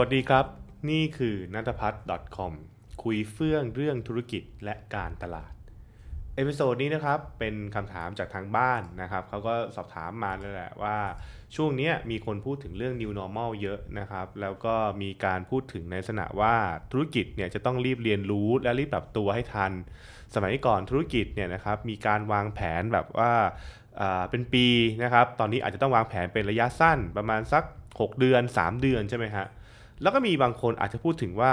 วัสดีครับ นี่คือนัทพัฒน์ .com คุยเฟื่องเรื่องธุรกิจและการตลาด เอพิโซดนี้นะครับ เป็นคำถามจากทางบ้านนะครับเขาก็สอบถามมาแล้วแหละว่าช่วงนี้มีคนพูดถึงเรื่อง new normal เยอะนะครับ แล้วก็มีการพูดถึงในสนะว่าธุรกิจเนี่ยจะต้องรีบเรียนรู้และรีบปรับตัวให้ทัน สมัยก่อนธุรกิจเนี่ยนะครับมีการวางแผนแบบว่าเป็นปีนะครับตอนนี้อาจจะต้องวางแผนเป็นระยะสั้นประมาณสัก 6 เดือน 3 เดือนใช่ไหมฮะแล้วก็มีบางคนอาจจะพูดถึงว่า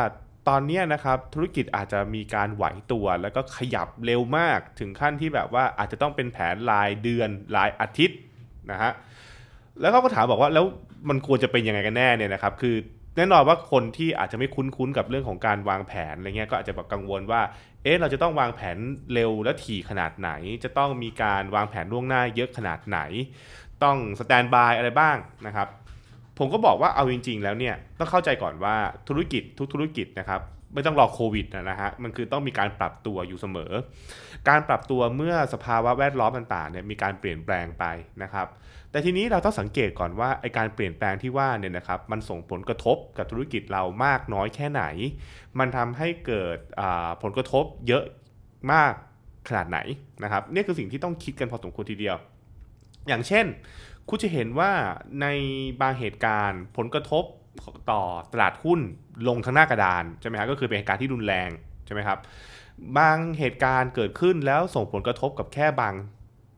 ตอนนี้นะครับธุรกิจอาจจะมีการไหวตัว แล้วก็ขยับเร็วมากถึงขั้นที่แบบว่าอาจจะต้องเป็นแผนรายเดือน รายอาทิตย์นะฮะแล้วเขาก็ถามบอกว่าแล้วมันควรจะเป็นยังไงกันแน่เนี่ยนะครับ คือแน่นอนว่าคนที่อาจจะไม่คุ้นคุ้นกับเรื่องของการวางแผนอะไรเงี้ยก็อาจจะแบบกังวลว่าเอ๊ะเราจะต้องวางแผนเร็วและถี่ขนาดไหน จะต้องมีการวางแผนล่วงหน้าเยอะขนาดไหน ต้องสแตนบายอะไรบ้างนะครับผมก็บอกว่าเอาจริงๆ แล้วเนี่ยต้องเข้าใจก่อนว่าธุรกิจทุกธุรกิจนะครับไม่ต้องรอโควิดนะฮะมันคือต้องมีการปรับตัวอยู่เสมอ การปรับตัวเมื่อสภาวะแวดล้อมต่างๆเนี่ยมีการเปลี่ยนแปลงไปนะครับแต่ทีนี้เราต้องสังเกตก่อนว่าไอการเปลี่ยนแปลงที่ว่าเนี่ยนะครับมันส่งผลกระทบกับธุรกิจเรามากน้อยแค่ไหน มันทำให้เกิดผลกระทบเยอะมากขนาดไหนนะครับนี่คือสิ่งที่ต้องคิดกันพอสมควรทีเดียวอย่างเช่น คุณจะเห็นว่าในบางเหตุการณ์ผลกระทบต่อตลาดหุ้นลงทางหน้ากระดานใช่ไหมครับก็คือเป็นเหตุการณ์ที่รุนแรงใช่ไหมครับบางเหตุการณ์เกิดขึ้นแล้วส่งผลกระทบกับแค่บาง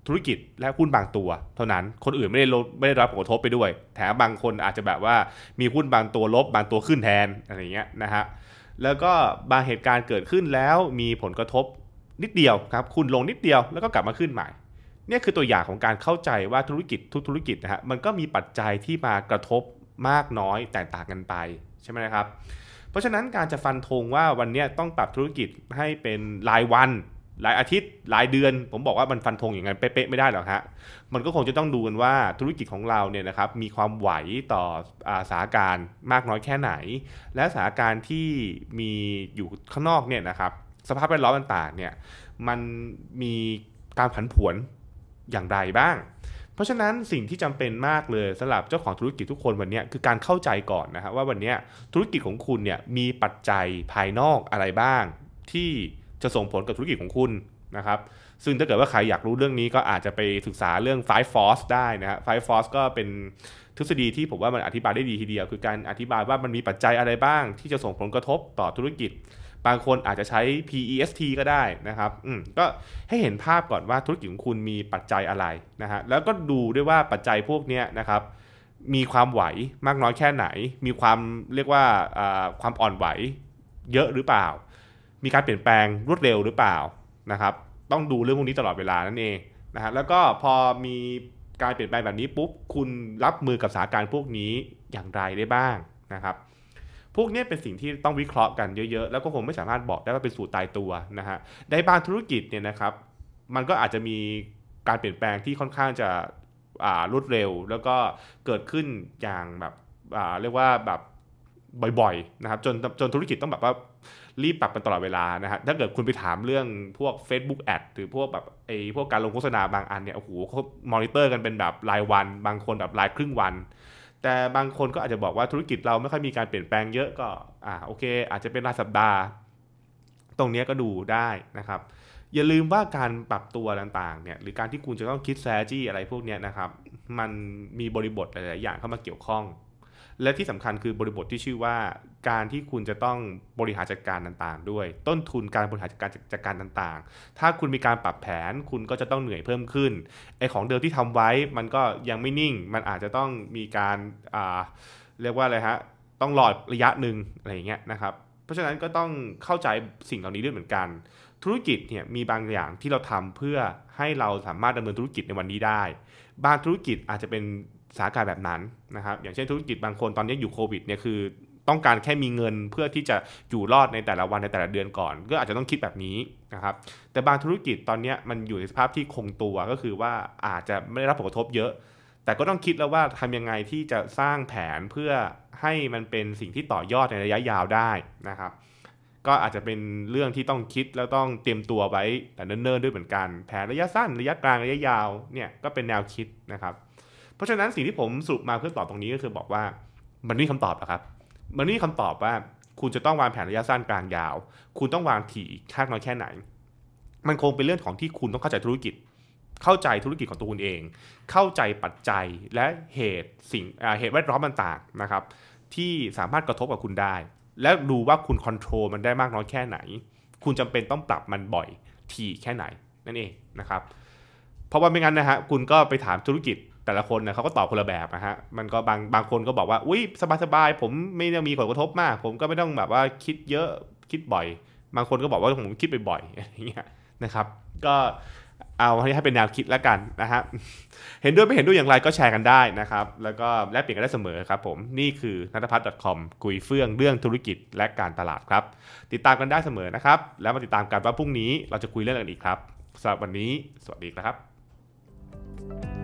ธุรกิจและหุ้นบางตัว เท่านั้นคนอื่นไม่ได้ลดไม่ได้รับผลกระทบไปด้วย แถมบางคนอาจจะแบบว่ามีหุ้นบางตัวลบบางตัวขึ้นแทนอะไรเงี้ยนะฮะแล้วก็บางเหตุการณ์เกิดขึ้นแล้วมีผลกระทบนิดเดียวครับคุณลงนิดเดียวแล้วก็กลับมาขึ้นใหม่เนี่ยคือตัวอย่างของการเข้าใจว่าธุรกิจทุกธุรกิจนะฮะมันก็มีปัจจัยที่มากระทบมากน้อยแตกต่างกันไปใช่ไหมครับ เพราะฉะนั้นการจะฟันธงว่าวันนี้ต้องปรับธุรกิจให้เป็นรายวันหลายอาทิตย์หลายเดือน ผมบอกว่ามันฟันธงอย่างนั้นเป๊ะๆไม่ได้หรอกฮะมันก็คงจะต้องดูกันว่าธุรกิจของเราเนี่ยนะครับมีความไหวต่ออาสาการมากน้อยแค่ไหน และสาการที่มีอยู่ข้างนอกเนี่ยนะครับสภาพแวดล้อมต่างๆเนี่ยมันมีการผันผวนอย่างไรบ้าง เพราะฉะนั้นสิ่งที่จำเป็นมากเลยสำหรับเจ้าของธุรกิจทุกคนวันนี้คือการเข้าใจก่อนนะครับว่าวันนี้ธุรกิจของคุณเนี่ยมีปัจจัยภายนอกอะไรบ้าง ที่จะส่งผลกับธุรกิจของคุณนะครับซึ่งถ้าเกิดว่าใครอยากรู้เรื่องนี้ก็อาจจะไปศึกษาเรื่อง Five Force ได้นะฮะ Five Force ก็เป็นทฤษฎีที่ผมว่ามันอธิบายได้ดีทีเดียว คือการอธิบายว่ามันมีปัจจัยอะไรบ้าง ที่จะส่งผลกระทบต่อธุรกิจบางคนอาจจะใช้ PEST ก็ได้นะครับอืมก็ให้เห็นภาพก่อนว่าธุรกิจของคุณมีปัจจัยอะไรนะฮะ แล้วก็ดูด้วยว่าปัจจัยพวกนี้นะครับ มีความไหวมากน้อยแค่ไหน มีความเรียกว่าความอ่อนไหวเยอะหรือเปล่า มีการเปลี่ยนแปลงรวดเร็วหรือเปล่านะครับ ต้องดูเรื่องพวกนี้ตลอดเวลานั่นเองนะฮะ แล้วก็พอมีการเปลี่ยนแปลงแบบนี้ปุ๊บ คุณรับมือกับสถานการณ์พวกนี้อย่างไรได้บ้างนะครับพวกนี้เป็นสิ่งที่ต้องวิเคราะห์กันเยอะๆ แล้วก็คงไม่สามารถบอกได้ว่าเป็นสูตรตายตัวนะฮะในบางธุรกิจเนี่ยนะครับ มันก็อาจจะมีการเปลี่ยนแปลงที่ค่อนข้างจะรวดเร็วแล้วก็เกิดขึ้นอย่างแบบเรียกว่าแบบบ่อยๆนะครับจนจนธุรกิจต้องแบบว่ารีบปรับกันตลอดเวลานะฮะ ถ้าเกิดคุณไปถามเรื่องพวก Facebook Ad หรือพวกแบบไอ้พวกการลงโฆษณาบางอันเนี่ยโอ้โหเขามอนิเตอร์กันเป็นแบบรายวัน บางคนแบบรายครึ่งวันแต่บางคนก็อาจจะบอกว่าธุรกิจเราไม่ค่อยมีการเปลี่ยนแปลงเยอะก็อ่าโอเคอาจจะเป็นรายสัปดาห์ ตรงนี้ก็ดูได้นะครับ อย่าลืมว่าการปรับตัวต่างๆเนี่ยหรือการที่คุณจะต้องคิดแซจี้อะไรพวกนี้นะครับ มันมีบริบทหลายๆอย่างเข้ามาเกี่ยวข้องและที่สำคัญคือบริบทที่ชื่อว่า การที่คุณจะต้องบริหารจัดการต่างๆ ด้วยต้นทุนการบริหารจัดการจัดการต่างๆ ถ้าคุณมีการปรับแผนคุณก็จะต้องเหนื่อยเพิ่มขึ้นไอของเดิมที่ทำไว้มันก็ยังไม่นิ่ง มันอาจจะต้องมีการเรียกว่าอะไรฮะต้องหลอดระยะหนึ่งอะไรอย่างเงี้ยนะครับ เพราะฉะนั้นก็ต้องเข้าใจสิ่งเหล่านี้ด้วยเหมือนกันธุรกิจเนี่ยมีบางอย่างที่เราทำเพื่อให้เราสามารถดำเนินธุรกิจในวันนี้ได้บางธุรกิจอาจจะเป็นสาขาแบบนั้นนะครับอย่างเช่นธุรกิจบางคนตอนนี้อยู่โควิดเนี่ยคือ ต้องการแค่มีเงินเพื่อที่จะอยู่รอดในแต่ละวันในแต่ละเดือนก่อนก็อาจจะต้องคิดแบบนี้นะครับ แต่บางธุรกิจตอนนี้มันอยู่ในสภาพที่คงตัวก็คือว่าอาจจะไม่ได้รับผลกระทบเยอะ แต่ก็ต้องคิดแล้วว่าทำยังไงที่จะสร้างแผนเพื่อให้มันเป็นสิ่งที่ต่อยอดในระยะยาวได้นะครับก็อาจจะเป็นเรื่องที่ต้องคิดแล้วต้องเตรียมตัวไว้ แต่เนิ่นๆด้วยเหมือนกันแผนระยะสั้นระยะกลางระยะยาวเนี่ยก็เป็นแนวคิดนะครับ เพราะฉะนั้นสิ่งที่ผมสรุปมาเพื่อตอบตรงนี้ก็คือบอกว่ามันนี่คำตอบนะครับมันนี่คำตอบว่าคุณจะต้องวางแผนระยะสั้นกลางยาวคุณต้องวางถี่คาดน้อยแค่ไหน มันคงเป็นเรื่องของที่คุณต้องเข้าใจธุรกิจ เข้าใจธุรกิจของตัวคุณเอง เข้าใจปัจจัยและเหตุสิ่งเหตุแวดล้อมต่างๆนะครับ ที่สามารถกระทบกับคุณได้แล้วดูว่าคุณคอนโทรลมันได้มากน้อยแค่ไหน คุณจำเป็นต้องปรับมันบ่อยทีแค่ไหนนั่นเองนะครับ เพราะว่าไม่งั้นนะฮะคุณก็ไปถามธุรกิจแต่ละคนนะเขาก็ตอบคนละแบบนะฮะ มันก็บางบางคนก็บอกว่าอุ้ยสบายสบาย ผมไม่ได้มีผลกระทบมาก ผมก็ไม่ต้องแบบว่าคิดเยอะคิดบ่อย บางคนก็บอกว่าผมคิดบ่อยอย่างเงี้ยนะครับ ก็เอาให้เป็นแนวคิดแล้วกันนะฮะ เห็นด้วยไม่เห็นด้วยอย่างไรก็แชร์กันได้นะครับ แล้วก็แลกเปลี่ยนกันได้เสมอครับ ผม นี่คือนัทพัฒน์ .com คุยเฟื่องเรื่องธุรกิจและการตลาดครับ ติดตามกันได้เสมอนะครับ แล้วมาติดตามกันว่าพรุ่งนี้เราจะคุยเรื่องอะไรอีกครับสำหรับวันนี้สวัสดีครับ thank you